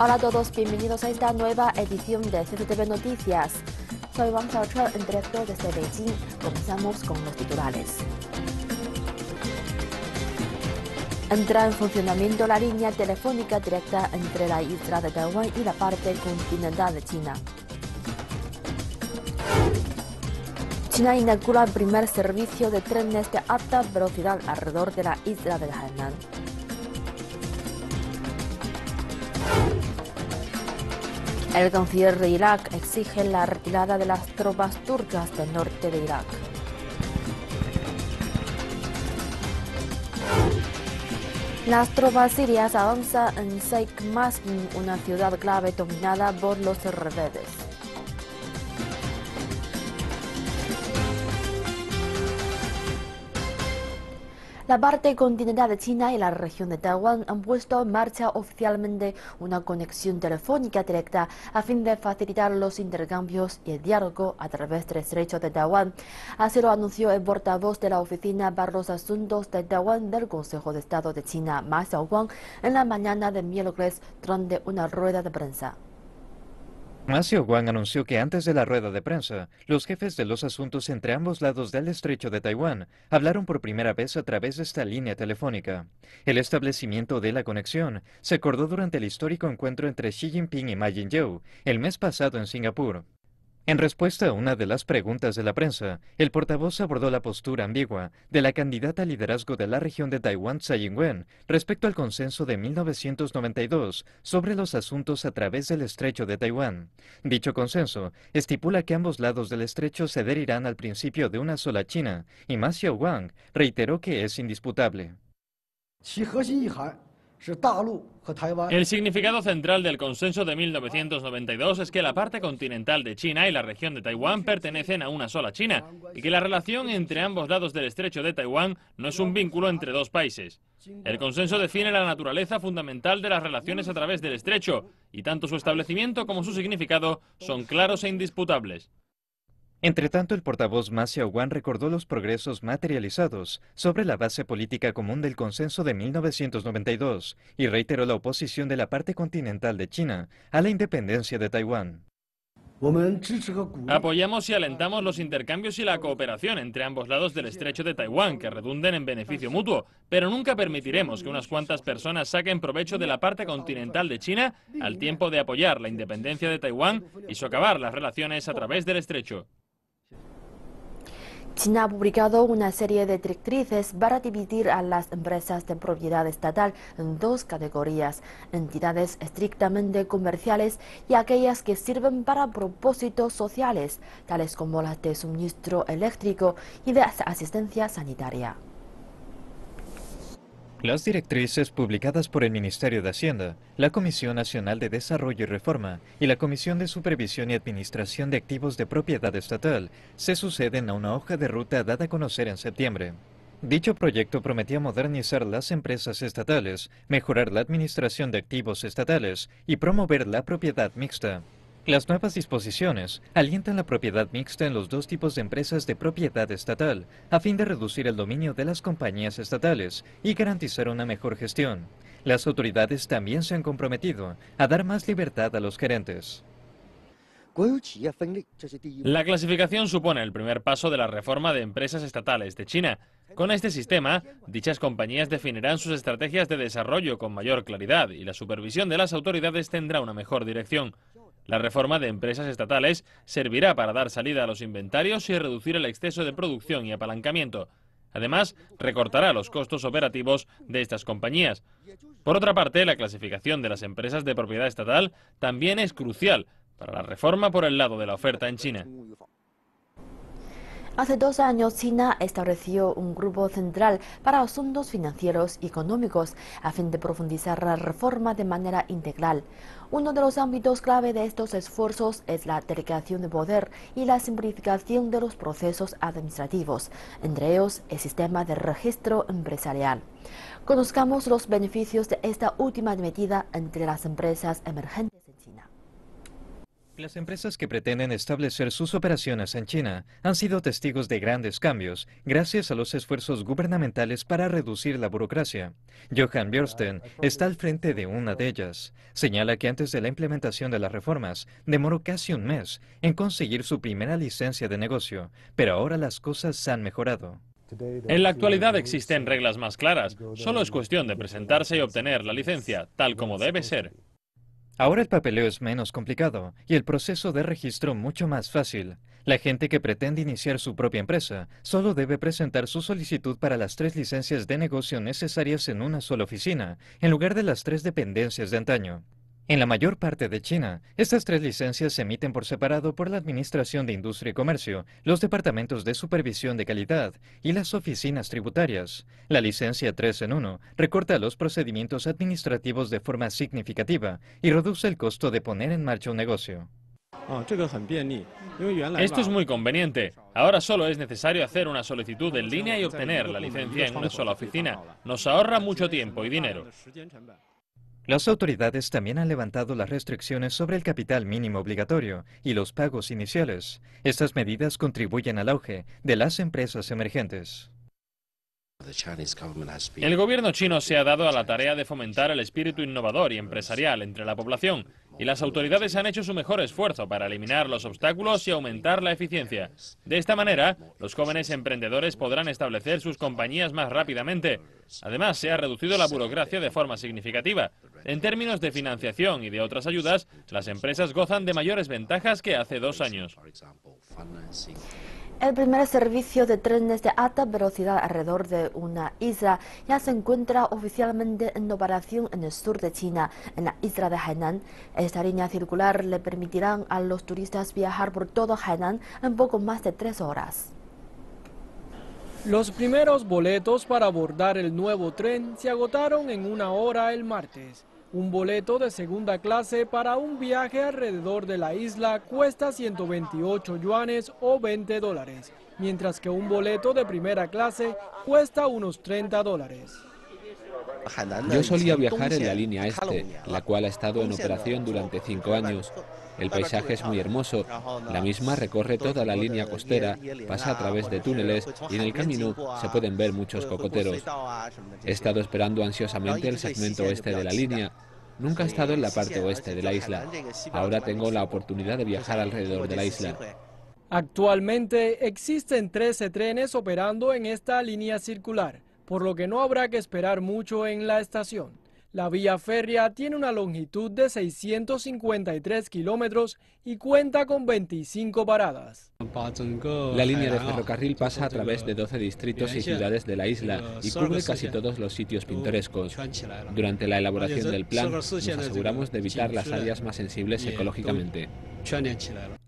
Hola a todos, bienvenidos a esta nueva edición de CCTV Noticias. Soy Wang Xiaochuan, en directo desde este Beijing. Comenzamos con los titulares. Entra en funcionamiento la línea telefónica directa entre la isla de Taiwán y la parte continental de China. China inaugura el primer servicio de trenes de alta velocidad alrededor de la isla de Hainan. El canciller de Irak exige la retirada de las tropas turcas del norte de Irak. Las tropas sirias avanzan en Sheikh una ciudad clave dominada por los rebeldes. La parte continental de China y la región de Taiwán han puesto en marcha oficialmente una conexión telefónica directa a fin de facilitar los intercambios y el diálogo a través del estrecho de Taiwán. Así lo anunció el portavoz de la Oficina para los Asuntos de Taiwán del Consejo de Estado de China, Ma Xiaoguang, en la mañana de miércoles durante una rueda de prensa. Macio Wang anunció que antes de la rueda de prensa, los jefes de los asuntos entre ambos lados del estrecho de Taiwán hablaron por primera vez a través de esta línea telefónica. El establecimiento de la conexión se acordó durante el histórico encuentro entre Xi Jinping y Ma Ying-jeou el mes pasado en Singapur. En respuesta a una de las preguntas de la prensa, el portavoz abordó la postura ambigua de la candidata a liderazgo de la región de Taiwán, Tsai Ing-wen, respecto al consenso de 1992 sobre los asuntos a través del estrecho de Taiwán. Dicho consenso estipula que ambos lados del estrecho se adherirán al principio de una sola China, y Ma Xiaowang reiteró que es indisputable. El significado central del consenso de 1992 es que la parte continental de China y la región de Taiwán pertenecen a una sola China y que la relación entre ambos lados del estrecho de Taiwán no es un vínculo entre dos países. El consenso define la naturaleza fundamental de las relaciones a través del estrecho y tanto su establecimiento como su significado son claros e indisputables. Entre tanto el portavoz Ma Wan recordó los progresos materializados sobre la base política común del consenso de 1992 y reiteró la oposición de la parte continental de China a la independencia de Taiwán. Apoyamos y alentamos los intercambios y la cooperación entre ambos lados del estrecho de Taiwán que redunden en beneficio mutuo, pero nunca permitiremos que unas cuantas personas saquen provecho de la parte continental de China al tiempo de apoyar la independencia de Taiwán y socavar las relaciones a través del estrecho. China ha publicado una serie de directrices para dividir a las empresas de propiedad estatal en dos categorías, entidades estrictamente comerciales y aquellas que sirven para propósitos sociales, tales como las de suministro eléctrico y de asistencia sanitaria. Las directrices publicadas por el Ministerio de Hacienda, la Comisión Nacional de Desarrollo y Reforma y la Comisión de Supervisión y Administración de Activos de Propiedad Estatal se suceden a una hoja de ruta dada a conocer en septiembre. Dicho proyecto prometía modernizar las empresas estatales, mejorar la administración de activos estatales y promover la propiedad mixta. Las nuevas disposiciones alientan la propiedad mixta en los dos tipos de empresas de propiedad estatal, a fin de reducir el dominio de las compañías estatales y garantizar una mejor gestión. Las autoridades también se han comprometido a dar más libertad a los gerentes. La clasificación supone el primer paso de la reforma de empresas estatales de China. Con este sistema, dichas compañías definirán sus estrategias de desarrollo con mayor claridad y la supervisión de las autoridades tendrá una mejor dirección. La reforma de empresas estatales servirá para dar salida a los inventarios y reducir el exceso de producción y apalancamiento. Además, recortará los costos operativos de estas compañías. Por otra parte, la clasificación de las empresas de propiedad estatal también es crucial para la reforma por el lado de la oferta en China. Hace dos años, China estableció un grupo central para asuntos financieros y económicos a fin de profundizar la reforma de manera integral. Uno de los ámbitos clave de estos esfuerzos es la delegación de poder y la simplificación de los procesos administrativos, entre ellos el sistema de registro empresarial. Conozcamos los beneficios de esta última medida entre las empresas emergentes. Las empresas que pretenden establecer sus operaciones en China han sido testigos de grandes cambios gracias a los esfuerzos gubernamentales para reducir la burocracia. Johan Björsten está al frente de una de ellas. Señala que antes de la implementación de las reformas demoró casi un mes en conseguir su primera licencia de negocio, pero ahora las cosas han mejorado. En la actualidad existen reglas más claras. Solo es cuestión de presentarse y obtener la licencia, tal como debe ser. Ahora el papeleo es menos complicado y el proceso de registro mucho más fácil. La gente que pretende iniciar su propia empresa solo debe presentar su solicitud para las tres licencias de negocio necesarias en una sola oficina, en lugar de las tres dependencias de antaño. En la mayor parte de China, estas tres licencias se emiten por separado por la Administración de Industria y Comercio, los departamentos de supervisión de calidad y las oficinas tributarias. La licencia 3 en 1 recorta los procedimientos administrativos de forma significativa y reduce el costo de poner en marcha un negocio. Oh, esto es muy conveniente. Ahora solo es necesario hacer una solicitud en línea y obtener la licencia en una sola oficina. Nos ahorra mucho tiempo y dinero. Las autoridades también han levantado las restricciones sobre el capital mínimo obligatorio y los pagos iniciales. Estas medidas contribuyen al auge de las empresas emergentes. El gobierno chino se ha dado a la tarea de fomentar el espíritu innovador y empresarial entre la población y las autoridades han hecho su mejor esfuerzo para eliminar los obstáculos y aumentar la eficiencia. De esta manera, los jóvenes emprendedores podrán establecer sus compañías más rápidamente. Además, se ha reducido la burocracia de forma significativa. En términos de financiación y de otras ayudas, las empresas gozan de mayores ventajas que hace dos años. El primer servicio de trenes de alta velocidad alrededor de una isla ya se encuentra oficialmente en operación en el sur de China, en la isla de Hainan. Esta línea circular le permitirá a los turistas viajar por todo Hainan en poco más de tres horas. Los primeros boletos para abordar el nuevo tren se agotaron en una hora el martes. Un boleto de segunda clase para un viaje alrededor de la isla cuesta 128 yuanes o 20 dólares, mientras que un boleto de primera clase cuesta unos 30 dólares. Yo solía viajar en la línea este, la cual ha estado en operación durante cinco años. El paisaje es muy hermoso. La misma recorre toda la línea costera, pasa a través de túneles y en el camino se pueden ver muchos cocoteros. He estado esperando ansiosamente el segmento oeste de la línea. Nunca he estado en la parte oeste de la isla. Ahora tengo la oportunidad de viajar alrededor de la isla. Actualmente existen 13 trenes operando en esta línea circular, por lo que no habrá que esperar mucho en la estación. La vía férrea tiene una longitud de 653 kilómetros y cuenta con 25 paradas. La línea de ferrocarril pasa a través de 12 distritos y ciudades de la isla y cubre casi todos los sitios pintorescos. Durante la elaboración del plan nos aseguramos de evitar las áreas más sensibles ecológicamente.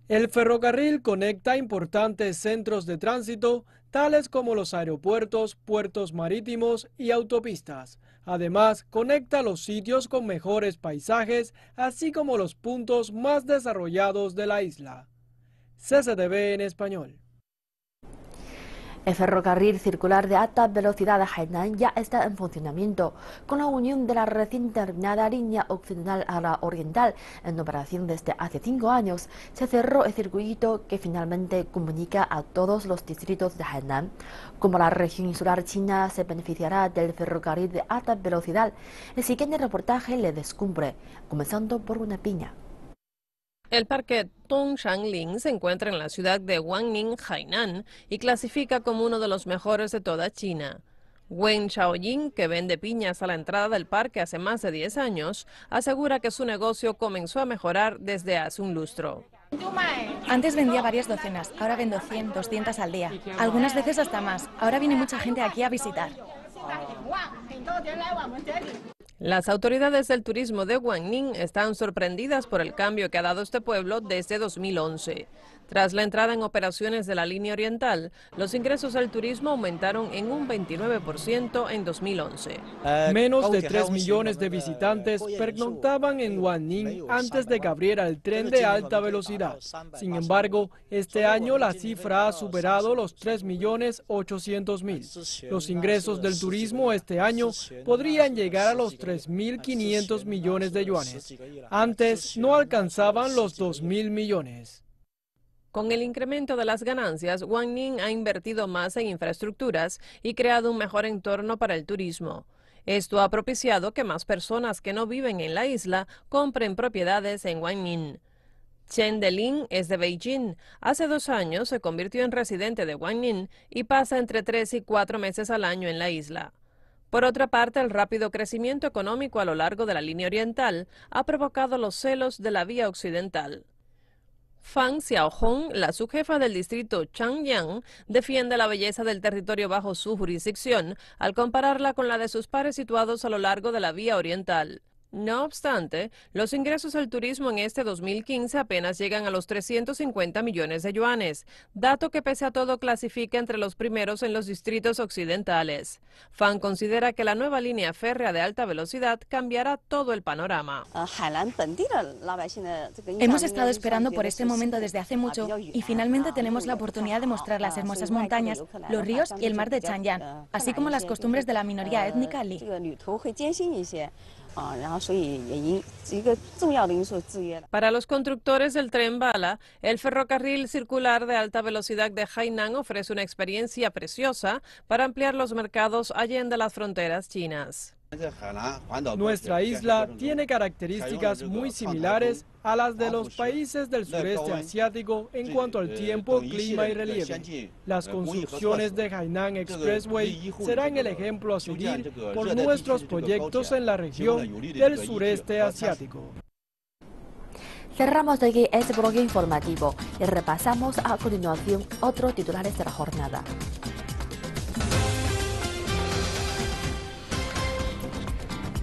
El ferrocarril conecta importantes centros de tránsito, tales como los aeropuertos, puertos marítimos y autopistas. Además, conecta los sitios con mejores paisajes, así como los puntos más desarrollados de la isla. CCTV en español. El ferrocarril circular de alta velocidad de Hainan ya está en funcionamiento, con la unión de la recién terminada línea occidental a la oriental en operación desde hace cinco años. Se cerró el circuito que finalmente comunica a todos los distritos de Hainan. Como la región insular china se beneficiará del ferrocarril de alta velocidad, el siguiente reportaje le descubre, comenzando por una piña. El parque Ling se encuentra en la ciudad de Wangning, Hainan, y clasifica como uno de los mejores de toda China. Wen Shaoying, que vende piñas a la entrada del parque hace más de 10 años, asegura que su negocio comenzó a mejorar desde hace un lustro. Antes vendía varias docenas, ahora vendo 100, 200 al día, algunas veces hasta más. Ahora viene mucha gente aquí a visitar. Las autoridades del turismo de Guangning están sorprendidas por el cambio que ha dado este pueblo desde 2011. Tras la entrada en operaciones de la línea oriental, los ingresos al turismo aumentaron en un 29% en 2011. Ah, menos de 3 millones de visitantes pernoctaban en Guanín antes de que abriera el tren de alta velocidad. Sin embargo, este año la cifra ha superado los 3.800.000. millones Los ingresos del turismo este año podrían llegar a los 3.500 millones de yuanes. Antes no alcanzaban los 2.000 millones. Con el incremento de las ganancias, Wang ha invertido más en infraestructuras y creado un mejor entorno para el turismo. Esto ha propiciado que más personas que no viven en la isla compren propiedades en Wang Ning. Chen Delin es de Beijing. Hace dos años se convirtió en residente de Wang y pasa entre tres y cuatro meses al año en la isla. Por otra parte, el rápido crecimiento económico a lo largo de la línea oriental ha provocado los celos de la vía occidental. Fang Xiaohong, la subjefa del distrito Changyang, defiende la belleza del territorio bajo su jurisdicción al compararla con la de sus pares situados a lo largo de la vía oriental. No obstante, los ingresos al turismo en este 2015 apenas llegan a los 350 millones de yuanes, dato que pese a todo clasifica entre los primeros en los distritos occidentales. Fan considera que la nueva línea férrea de alta velocidad cambiará todo el panorama. Hemos estado esperando por este momento desde hace mucho y finalmente tenemos la oportunidad de mostrar las hermosas montañas, los ríos y el mar de Changyang, así como las costumbres de la minoría ah, étnica Li. Para los constructores del tren bala, el ferrocarril circular de alta velocidad de Hainan ofrece una experiencia preciosa para ampliar los mercados allende las fronteras chinas. Nuestra isla tiene características muy similares a las de los países del sureste asiático en cuanto al tiempo, clima y relieve. Las construcciones de Hainan Expressway serán el ejemplo a seguir por nuestros proyectos en la región del sureste asiático. Cerramos aquí este bloque informativo y repasamos a continuación otros titulares de la jornada.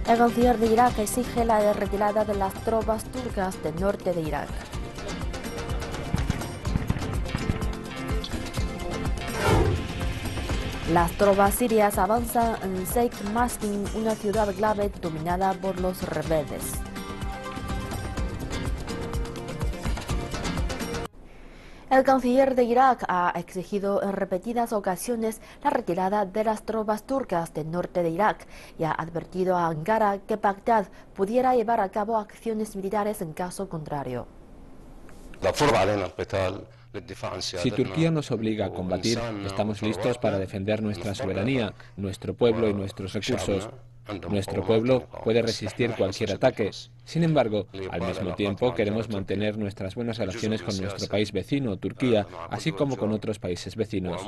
El gobierno de Irak exige la retirada de las tropas turcas del norte de Irak. Las tropas sirias avanzan en Sheikh Maskin, una ciudad clave dominada por los rebeldes. El canciller de Irak ha exigido en repetidas ocasiones la retirada de las tropas turcas del norte de Irak y ha advertido a Ankara que Bagdad pudiera llevar a cabo acciones militares en caso contrario. Si Turquía nos obliga a combatir, estamos listos para defender nuestra soberanía, nuestro pueblo y nuestros recursos. Nuestro pueblo puede resistir cualquier ataque. Sin embargo, al mismo tiempo queremos mantener nuestras buenas relaciones con nuestro país vecino, Turquía, así como con otros países vecinos.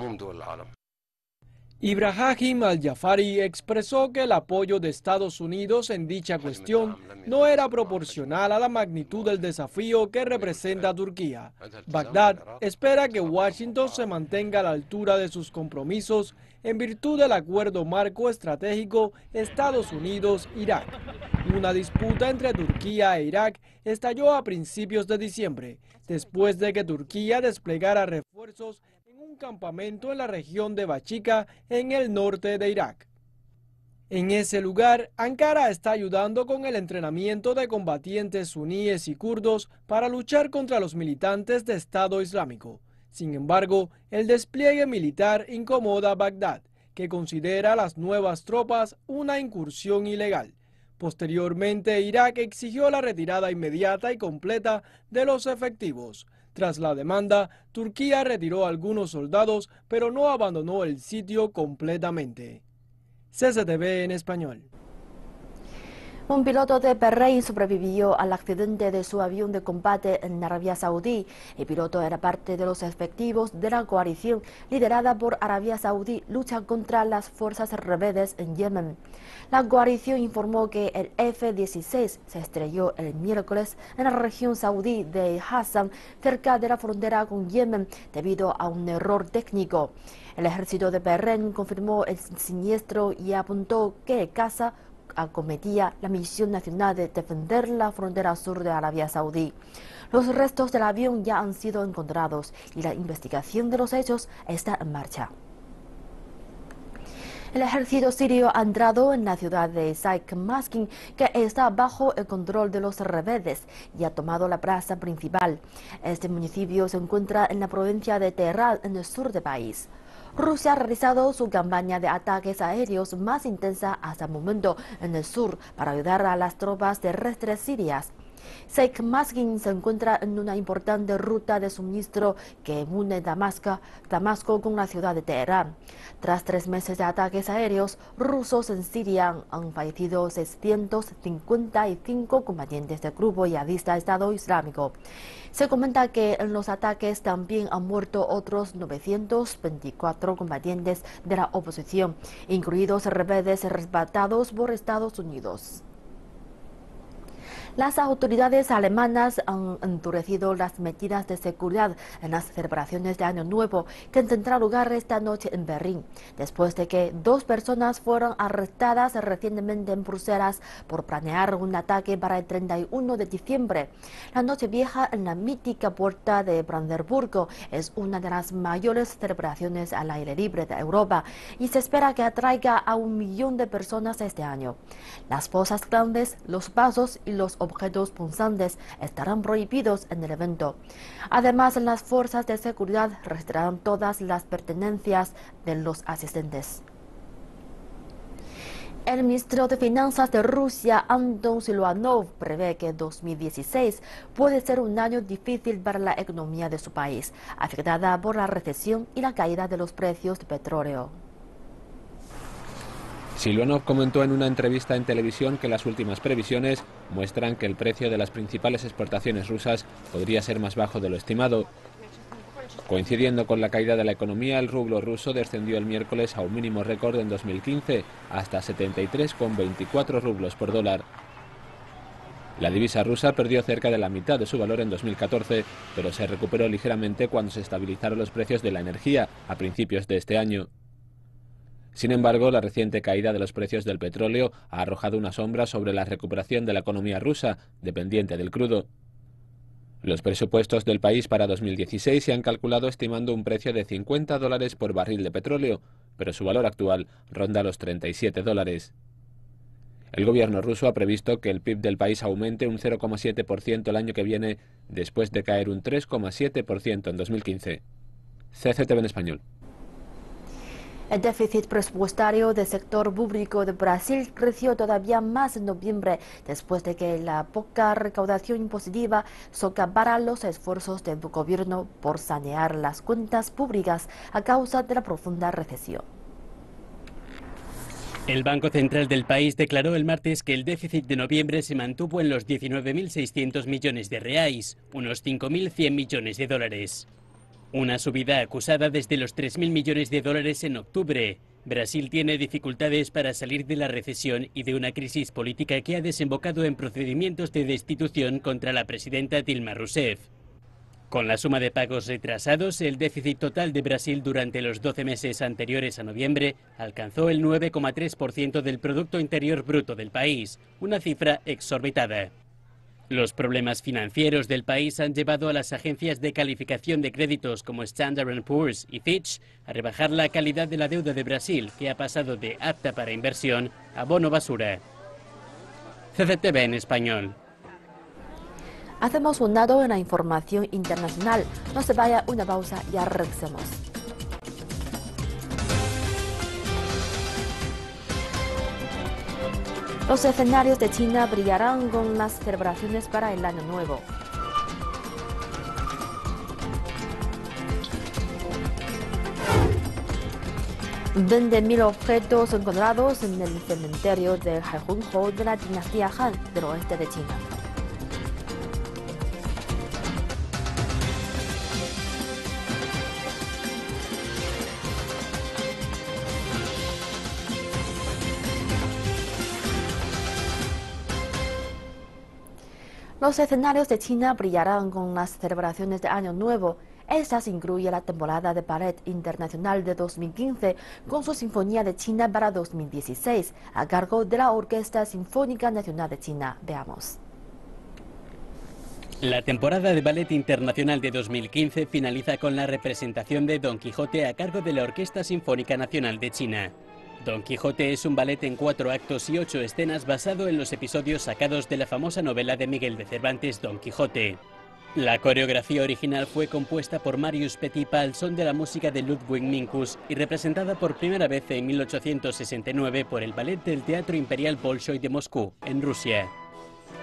Ibrahim al-Jafari expresó que el apoyo de Estados Unidos en dicha cuestión no era proporcional a la magnitud del desafío que representa Turquía. Bagdad espera que Washington se mantenga a la altura de sus compromisos en virtud del acuerdo marco estratégico Estados Unidos-Irak. Una disputa entre Turquía e Irak estalló a principios de diciembre, después de que Turquía desplegara refuerzos en un campamento en la región de Bachica, en el norte de Irak. En ese lugar, Ankara está ayudando con el entrenamiento de combatientes suníes y kurdos para luchar contra los militantes de Estado Islámico. Sin embargo, el despliegue militar incomoda a Bagdad, que considera a las nuevas tropas una incursión ilegal. Posteriormente, Irak exigió la retirada inmediata y completa de los efectivos. Tras la demanda, Turquía retiró algunos soldados, pero no abandonó el sitio completamente. CCTV en español. Un piloto de perrey sobrevivió al accidente de su avión de combate en Arabia Saudí. El piloto era parte de los efectivos de la coalición liderada por Arabia Saudí lucha contra las fuerzas rebeldes en Yemen. La coalición informó que el F-16 se estrelló el miércoles en la región saudí de Hassan, cerca de la frontera con Yemen, debido a un error técnico. El ejército de Perren confirmó el siniestro y apuntó que casa acometía la misión nacional de defender la frontera sur de Arabia Saudí. Los restos del avión ya han sido encontrados y la investigación de los hechos está en marcha. El ejército sirio ha entrado en la ciudad de Saik Maskin, que está bajo el control de los rebeldes, y ha tomado la plaza principal. Este municipio se encuentra en la provincia de Teherán, en el sur del país. Rusia ha realizado su campaña de ataques aéreos más intensa hasta el momento en el sur para ayudar a las tropas terrestres sirias Sheikh Maskin se encuentra en una importante ruta de suministro que une Damasco, Damasco con la ciudad de Teherán. Tras tres meses de ataques aéreos rusos en Siria, han fallecido 655 combatientes del grupo yadista Estado Islámico. Se comenta que en los ataques también han muerto otros 924 combatientes de la oposición, incluidos rebeldes rescatados por Estados Unidos. Las autoridades alemanas han endurecido las medidas de seguridad en las celebraciones de Año Nuevo que tendrán lugar esta noche en Berlín, después de que dos personas fueron arrestadas recientemente en Bruselas por planear un ataque para el 31 de diciembre. La Noche Vieja en la mítica puerta de Brandenburgo es una de las mayores celebraciones al aire libre de Europa y se espera que atraiga a un millón de personas este año. Las fosas grandes, los vasos y los objetos punzantes estarán prohibidos en el evento. Además, las fuerzas de seguridad registrarán todas las pertenencias de los asistentes. El ministro de Finanzas de Rusia, Anton Siluanov, prevé que 2016 puede ser un año difícil para la economía de su país, afectada por la recesión y la caída de los precios de petróleo. Silonov comentó en una entrevista en televisión que las últimas previsiones muestran que el precio de las principales exportaciones rusas podría ser más bajo de lo estimado. Coincidiendo con la caída de la economía, el rublo ruso descendió el miércoles a un mínimo récord en 2015, hasta 73,24 rublos por dólar. La divisa rusa perdió cerca de la mitad de su valor en 2014, pero se recuperó ligeramente cuando se estabilizaron los precios de la energía a principios de este año. Sin embargo, la reciente caída de los precios del petróleo ha arrojado una sombra sobre la recuperación de la economía rusa, dependiente del crudo. Los presupuestos del país para 2016 se han calculado estimando un precio de 50 dólares por barril de petróleo, pero su valor actual ronda los 37 dólares. El gobierno ruso ha previsto que el PIB del país aumente un 0,7% el año que viene, después de caer un 3,7% en 2015. CCTV en español. El déficit presupuestario del sector público de Brasil creció todavía más en noviembre, después de que la poca recaudación impositiva socavara los esfuerzos del gobierno por sanear las cuentas públicas a causa de la profunda recesión. El Banco Central del país declaró el martes que el déficit de noviembre se mantuvo en los 19.600 millones de reais, unos 5.100 millones de dólares. Una subida acusada desde los 3.000 millones de dólares en octubre. Brasil tiene dificultades para salir de la recesión y de una crisis política que ha desembocado en procedimientos de destitución contra la presidenta Dilma Rousseff. Con la suma de pagos retrasados, el déficit total de Brasil durante los 12 meses anteriores a noviembre alcanzó el 9,3% del Producto Interior Bruto del país, una cifra exorbitada. Los problemas financieros del país han llevado a las agencias de calificación de créditos como Standard Poor's y Fitch a rebajar la calidad de la deuda de Brasil, que ha pasado de apta para inversión a bono basura. CCTV en español. Hacemos un nado en la información internacional. No se vaya una pausa, y regresemos. Los escenarios de China brillarán con las celebraciones para el Año Nuevo. Vende mil objetos encontrados en el cementerio de Hung-ho de la dinastía Han del oeste de China. Los escenarios de China brillarán con las celebraciones de Año Nuevo. Estas incluye la temporada de Ballet Internacional de 2015 con su Sinfonía de China para 2016 a cargo de la Orquesta Sinfónica Nacional de China. Veamos. La temporada de Ballet Internacional de 2015 finaliza con la representación de Don Quijote a cargo de la Orquesta Sinfónica Nacional de China. Don Quijote es un ballet en cuatro actos y ocho escenas basado en los episodios sacados de la famosa novela de Miguel de Cervantes, Don Quijote. La coreografía original fue compuesta por Marius Petipa al son de la música de Ludwig Minkus y representada por primera vez en 1869 por el Ballet del Teatro Imperial Bolshoi de Moscú, en Rusia.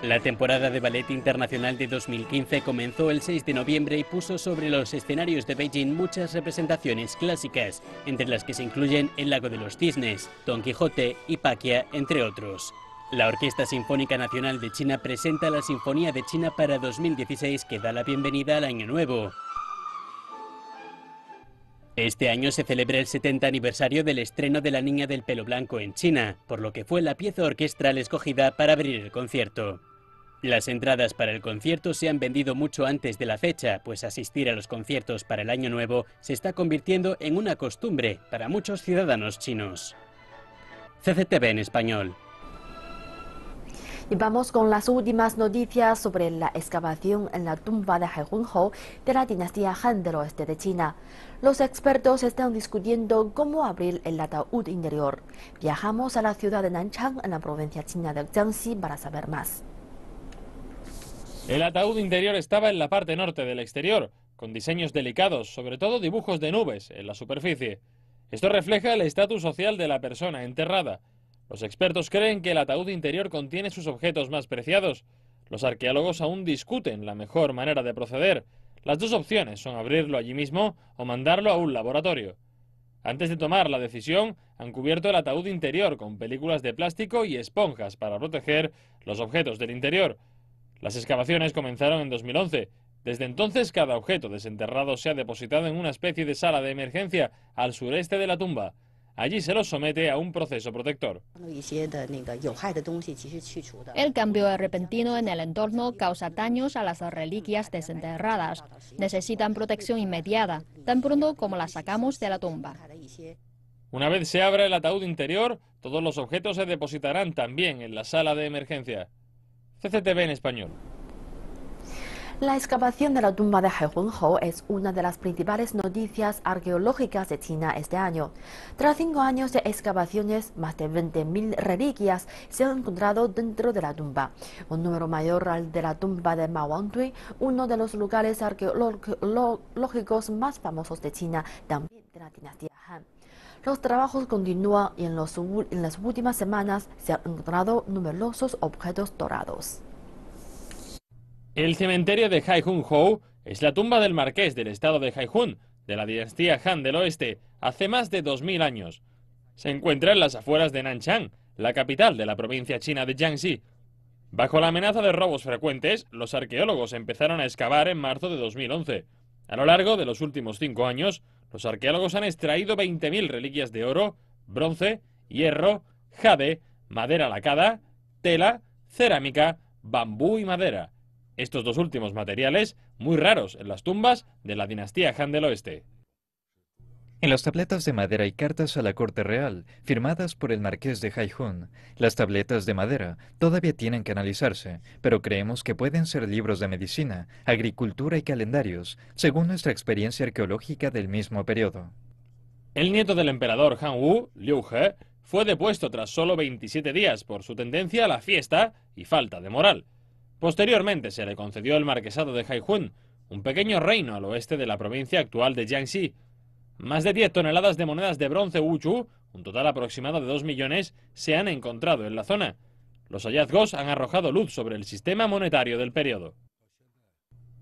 La temporada de ballet internacional de 2015 comenzó el 6 de noviembre y puso sobre los escenarios de Beijing muchas representaciones clásicas, entre las que se incluyen El lago de los cisnes, Don Quijote y Paquia, entre otros. La Orquesta Sinfónica Nacional de China presenta la Sinfonía de China para 2016 que da la bienvenida al Año Nuevo. Este año se celebra el 70 aniversario del estreno de La Niña del Pelo Blanco en China, por lo que fue la pieza orquestral escogida para abrir el concierto. Las entradas para el concierto se han vendido mucho antes de la fecha, pues asistir a los conciertos para el Año Nuevo se está convirtiendo en una costumbre para muchos ciudadanos chinos. CCTV en español. Y vamos con las últimas noticias sobre la excavación en la tumba de He de la dinastía Han del oeste de China. Los expertos están discutiendo cómo abrir el ataúd interior. Viajamos a la ciudad de Nanchang, en la provincia china de Jiangxi, para saber más. El ataúd interior estaba en la parte norte del exterior, con diseños delicados, sobre todo dibujos de nubes en la superficie. Esto refleja el estatus social de la persona enterrada. Los expertos creen que el ataúd interior contiene sus objetos más preciados. Los arqueólogos aún discuten la mejor manera de proceder. Las dos opciones son abrirlo allí mismo o mandarlo a un laboratorio. Antes de tomar la decisión, han cubierto el ataúd interior con películas de plástico y esponjas para proteger los objetos del interior. Las excavaciones comenzaron en 2011. Desde entonces, cada objeto desenterrado se ha depositado en una especie de sala de emergencia al sureste de la tumba. Allí se los somete a un proceso protector. El cambio repentino en el entorno causa daños a las reliquias desenterradas. Necesitan protección inmediata, tan pronto como las sacamos de la tumba. Una vez se abra el ataúd interior, todos los objetos se depositarán también en la sala de emergencia. CCTV en español. La excavación de la tumba de He es una de las principales noticias arqueológicas de China este año. Tras cinco años de excavaciones, más de 20.000 reliquias se han encontrado dentro de la tumba, un número mayor al de la tumba de Ma uno de los lugares arqueológicos más famosos de China, también de la dinastía Han. Los trabajos continúan y en las últimas semanas se han encontrado numerosos objetos dorados. El cementerio de Haihun Hou es la tumba del marqués del estado de Haihun, de la dinastía Han del Oeste, hace más de 2.000 años. Se encuentra en las afueras de Nanchang, la capital de la provincia china de Jiangxi. Bajo la amenaza de robos frecuentes, los arqueólogos empezaron a excavar en marzo de 2011. A lo largo de los últimos cinco años, los arqueólogos han extraído 20.000 reliquias de oro, bronce, hierro, jade, madera lacada, tela, cerámica, bambú y madera estos dos últimos materiales muy raros en las tumbas de la dinastía Han del Oeste. En las tabletas de madera y cartas a la corte real, firmadas por el marqués de Haihun, las tabletas de madera todavía tienen que analizarse, pero creemos que pueden ser libros de medicina, agricultura y calendarios, según nuestra experiencia arqueológica del mismo periodo. El nieto del emperador Han Wu, Liu He, fue depuesto tras solo 27 días por su tendencia a la fiesta y falta de moral. Posteriormente se le concedió el marquesado de Haihun, un pequeño reino al oeste de la provincia actual de Jiangxi. Más de 10 toneladas de monedas de bronce Wuchu, un total aproximado de 2 millones, se han encontrado en la zona. Los hallazgos han arrojado luz sobre el sistema monetario del periodo.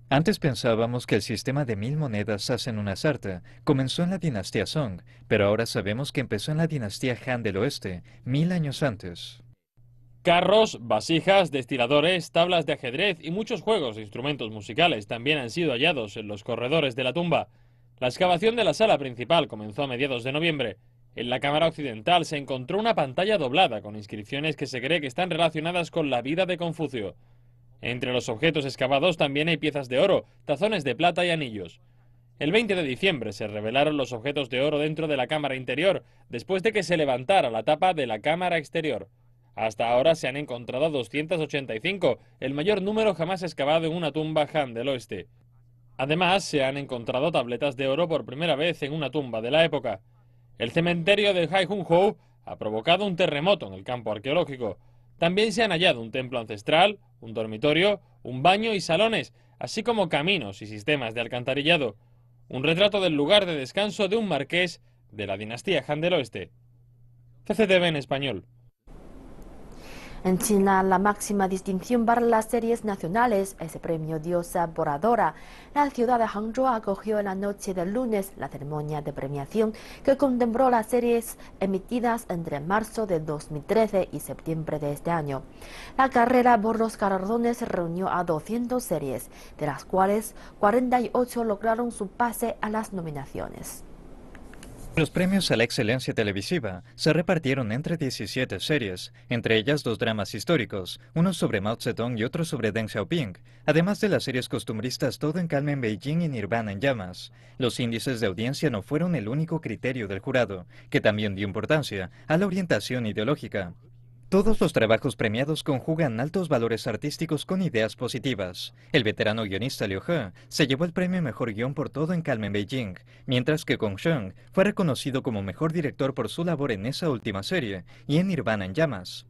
Antes pensábamos que el sistema de mil monedas hacen una sarta comenzó en la dinastía Song, pero ahora sabemos que empezó en la dinastía Han del Oeste, mil años antes. Carros, vasijas, destiladores, tablas de ajedrez y muchos juegos e instrumentos musicales también han sido hallados en los corredores de la tumba. La excavación de la sala principal comenzó a mediados de noviembre. En la cámara occidental se encontró una pantalla doblada con inscripciones que se cree que están relacionadas con la vida de Confucio. Entre los objetos excavados también hay piezas de oro, tazones de plata y anillos. El 20 de diciembre se revelaron los objetos de oro dentro de la cámara interior, después de que se levantara la tapa de la cámara exterior. Hasta ahora se han encontrado 285, el mayor número jamás excavado en una tumba Han del oeste. Además, se han encontrado tabletas de oro por primera vez en una tumba de la época. El cementerio de Haihunhou ha provocado un terremoto en el campo arqueológico. También se han hallado un templo ancestral, un dormitorio, un baño y salones, así como caminos y sistemas de alcantarillado. Un retrato del lugar de descanso de un marqués de la dinastía Han del Oeste. CCTV en español. En China, la máxima distinción para las series nacionales es el premio Diosa Boradora. La ciudad de Hangzhou acogió en la noche del lunes la ceremonia de premiación que contempló las series emitidas entre marzo de 2013 y septiembre de este año. La carrera por los galardones reunió a 200 series, de las cuales 48 lograron su pase a las nominaciones. Los premios a la excelencia televisiva se repartieron entre 17 series, entre ellas dos dramas históricos, uno sobre Mao Zedong y otro sobre Deng Xiaoping, además de las series costumbristas Todo en Calma en Beijing y Nirvana en Llamas. Los índices de audiencia no fueron el único criterio del jurado, que también dio importancia a la orientación ideológica. Todos los trabajos premiados conjugan altos valores artísticos con ideas positivas. El veterano guionista Liu He se llevó el premio Mejor Guión por todo en en Beijing, mientras que Kong Sheng fue reconocido como mejor director por su labor en esa última serie y en Nirvana en Llamas.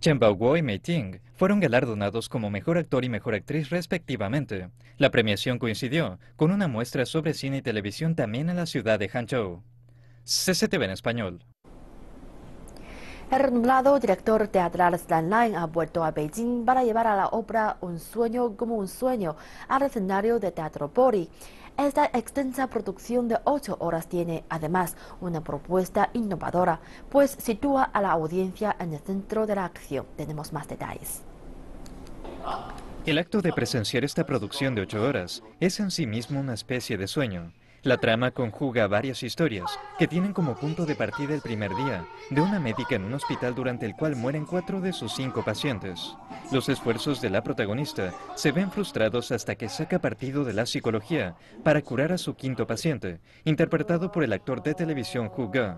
Chen Bao y Mei Ting fueron galardonados como mejor actor y mejor actriz respectivamente. La premiación coincidió con una muestra sobre cine y televisión también en la ciudad de Hangzhou. CCTV en español. El renombrado director teatral Stan Line ha vuelto a Beijing para llevar a la obra Un sueño como un sueño al escenario de Teatro Pori. Esta extensa producción de ocho horas tiene, además, una propuesta innovadora, pues sitúa a la audiencia en el centro de la acción. Tenemos más detalles. El acto de presenciar esta producción de ocho horas es en sí mismo una especie de sueño, la trama conjuga varias historias que tienen como punto de partida el primer día de una médica en un hospital durante el cual mueren cuatro de sus cinco pacientes. Los esfuerzos de la protagonista se ven frustrados hasta que saca partido de la psicología para curar a su quinto paciente, interpretado por el actor de televisión Hu Ge.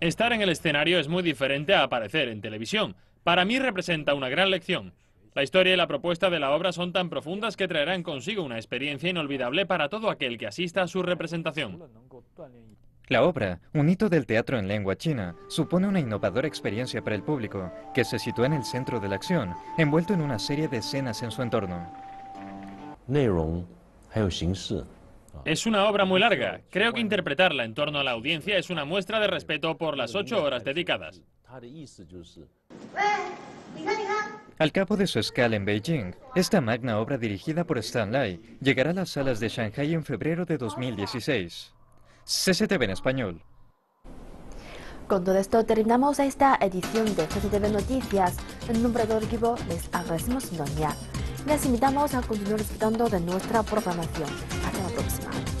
Estar en el escenario es muy diferente a aparecer en televisión. Para mí representa una gran lección. La historia y la propuesta de la obra son tan profundas que traerán consigo una experiencia inolvidable para todo aquel que asista a su representación. La obra, un hito del teatro en lengua china, supone una innovadora experiencia para el público, que se sitúa en el centro de la acción, envuelto en una serie de escenas en su entorno. Es una obra muy larga. Creo que interpretarla en torno a la audiencia es una muestra de respeto por las ocho horas dedicadas. Al cabo de su escala en Beijing, esta magna obra dirigida por Stan Lai llegará a las salas de Shanghai en febrero de 2016. CCTV en español. Con todo esto terminamos esta edición de CCTV Noticias. En nombre de equipo les agradecemos Sidonia. Les invitamos a continuar disfrutando de nuestra programación. Hasta la próxima.